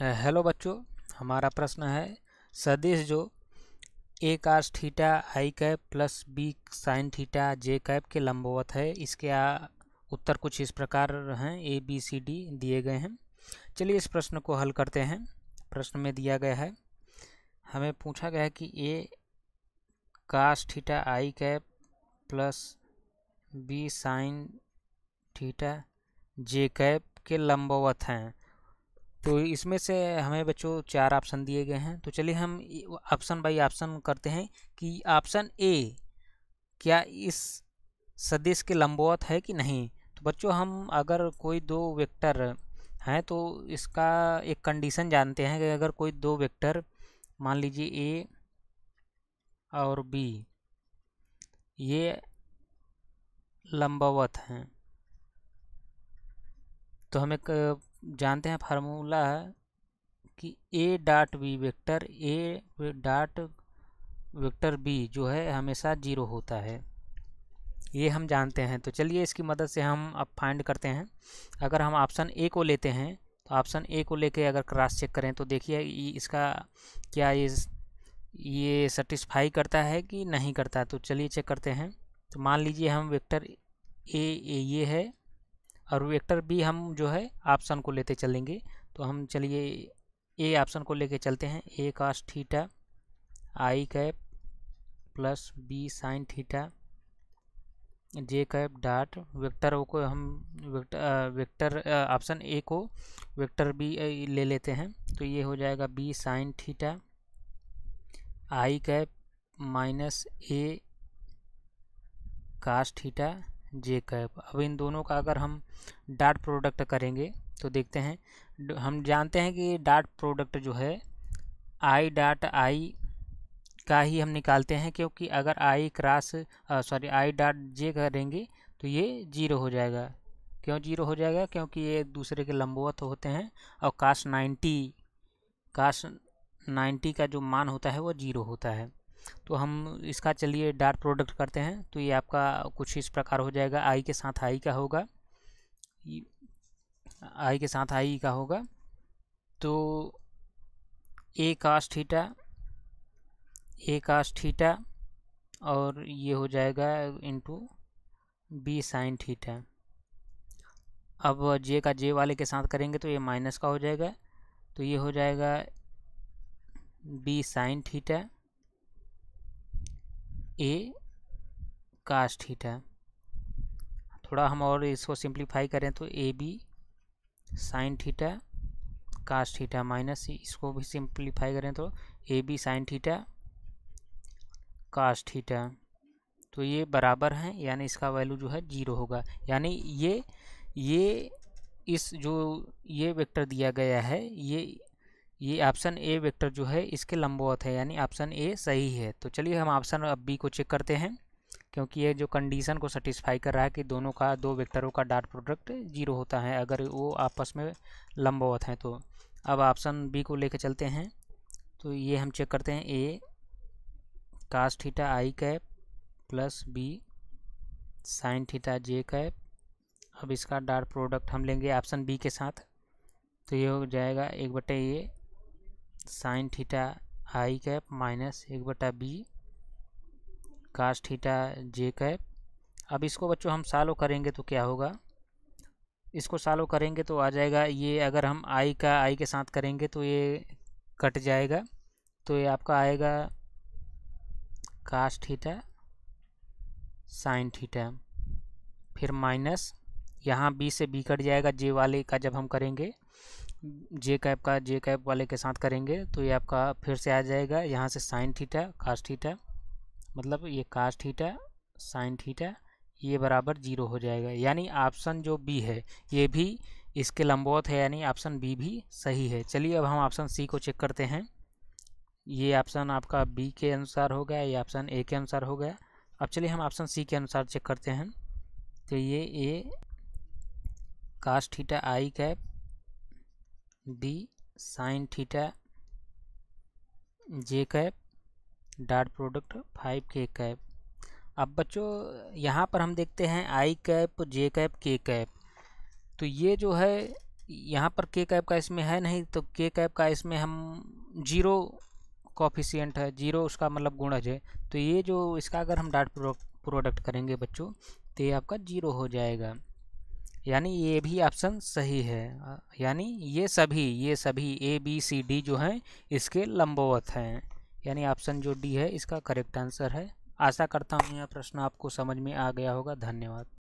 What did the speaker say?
hello बच्चों हमारा प्रश्न है सदिश जो A cos theta I cap plus B sine theta J cap के लंबवत है इसके उत्तर कुछ इस प्रकार हैं ए बी सी डी दिए गए हैं चलिए इस प्रश्न को हल करते हैं प्रश्न में दिया गया है हमें पूछा गया है कि A cos theta I cap plus B sine theta J cap के लंबवत हैं तो इसमें से हमें बच्चों चार ऑप्शन दिए गए हैं तो चलिए हम ऑप्शन बाई ऑप्शन करते हैं कि ऑप्शन ए क्या इस सदिश के लंबवत है कि नहीं तो बच्चों हम अगर कोई दो वेक्टर हैं तो इसका एक कंडीशन जानते हैं कि अगर कोई दो वेक्टर मान लीजिए ए और बी ये लंबवत हैं तो हमें जानते हैं फार्मूला कि A dot B vector A dot vector B जो है हमेशा जीरो होता है ये हम जानते हैं तो चलिए इसकी मदद से हम अब फाइंड करते हैं अगर हम ऑप्शन ए को लेते हैं तो ऑप्शन ए को लेके अगर क्रॉस चेक करें तो देखिए इसका क्या ये ये सेटिस्फाई करता है कि नहीं करता तो चलिए चेक करते हैं तो मान लीजिए हम वेक्टर ए, ए ये है और वेक्टर बी हम जो है ऑप्शन को लेते चलेंगे तो हम चलिए ए ऑप्शन को लेके चलते हैं A cos theta I cap plus B sine theta J cap dot vector O को हम वेक्टर वेक्टर ऑप्शन ए को वेक्टर बी ले लेते हैं तो ये हो जाएगा B sine theta I cap minus A cos theta J cap अब इन दोनों का अगर हम डाट प्रोडक्ट करेंगे तो देखते हैं हम जानते हैं कि डाट प्रोडक्ट जो है आई डाट आई का ही हम निकालते हैं क्योंकि अगर I cross sorry I dot J करेंगे तो ये जीरो हो जाएगा क्यों जीरो हो जाएगा क्योंकि ये दूसरे के लंबवत होते हैं और काश नाइन्टी काश नाइन्टी का जो मान होता है वो जीरो होता है तो हम इसका चलिए डार्क प्रोडक्ट करते हैं तो ये आपका कुछ इस प्रकार हो जाएगा आई के साथ आई का होगा आई के साथ आई का होगा तो A cos theta A cos theta और ये हो जाएगा इनटू बी साइन थीटा अब जे का जे वाले के साथ करेंगे तो ये माइनस का हो जाएगा तो ये हो जाएगा B sine theta A cos theta थोड़ा हम और इसको सिंप्लीफाई करें तो A B sine theta cos theta minus इसको भी सिंप्लीफाई करें तो A B sine theta cos theta तो ये बराबर हैं यानी इसका वैल्यू जो है जीरो होगा यानी ये ये इस जो ये वेक्टर दिया गया है ये ये ऑप्शन ए वेक्टर जो है इसके लंबवत है यानी ऑप्शन ए सही है तो चलिए हम ऑप्शन अब बी को चेक करते हैं क्योंकि ये जो कंडीशन को सेटिस्फाई कर रहा है कि दोनों का दो वेक्टरों का डाट प्रोडक्ट जीरो होता है अगर वो आपस में लंबवत हैं तो अब ऑप्शन बी को लेकर चलते हैं तो ये हम चेक करते हैं A cos theta I cap plus B sine theta J cap अब इसका डार्ट प्रोडक्ट हम लेंगे ऑप्शन बी के साथ तो ये हो जाएगा एक बटे ये sine theta I cap minus एक बटा बी काश थीटा जे कैप अब इसको बच्चों हम सालो करेंगे तो क्या होगा इसको सालो करेंगे तो आ जाएगा ये अगर हम आई का आई के साथ करेंगे तो ये कट जाएगा तो ये आपका आएगा काश थीटा साइन थीटा फिर माइनस यहाँ बी से बी कट जाएगा जे वाले का जब हम करेंगे जे कैप का जे कैप वाले के साथ करेंगे तो ये आपका फिर से आ जाएगा यहाँ से साइन थीटा कास्ट थीटा मतलब ये कास्ट थीटा साइन थीटा ये बराबर जीरो हो जाएगा यानी ऑप्शन जो बी है ये भी इसके लंबौत है यानी ऑप्शन बी भी सही है चलिए अब हम ऑप्शन सी को चेक करते हैं ये ऑप्शन आपका बी के अनुसार हो गया ये ऑप्शन ए के अनुसार हो गया अब चलिए हम ऑप्शन सी के अनुसार चेक करते हैं तो ये A cos theta I cap B sine theta J cap dot product five K cap अब बच्चों यहाँ पर हम देखते हैं I cap J cap K cap तो ये जो है यहाँ पर के कैप का इसमें है नहीं तो के कैप का इसमें हम जीरो कॉफिशियंट है जीरो उसका मतलब गुणज है तो ये जो इसका अगर हम डॉट प्रोडक्ट करेंगे बच्चों तो ये आपका जीरो हो जाएगा यानी ये भी ऑप्शन सही है यानी ये सभी ये सभी ए बी सी डी जो हैं इसके लंबवत हैं यानी ऑप्शन जो डी है इसका करेक्ट आंसर है आशा करता हूँ यह प्रश्न आपको समझ में आ गया होगा धन्यवाद